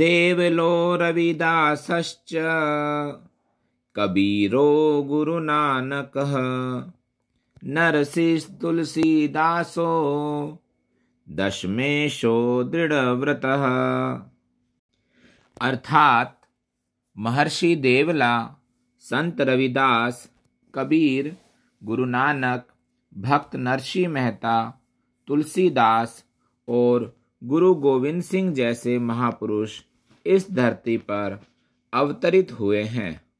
देवलो रविदासश्च कबीरो गुरुनानकः तुलसीदासो दशमेशो दृढ़व्रतः अर्थात महर्षि देवला संत रविदास कबीर गुरु नानक भक्त नरसी मेहता तुलसीदास और गुरु गोविंद सिंह जैसे महापुरुष इस धरती पर अवतरित हुए हैं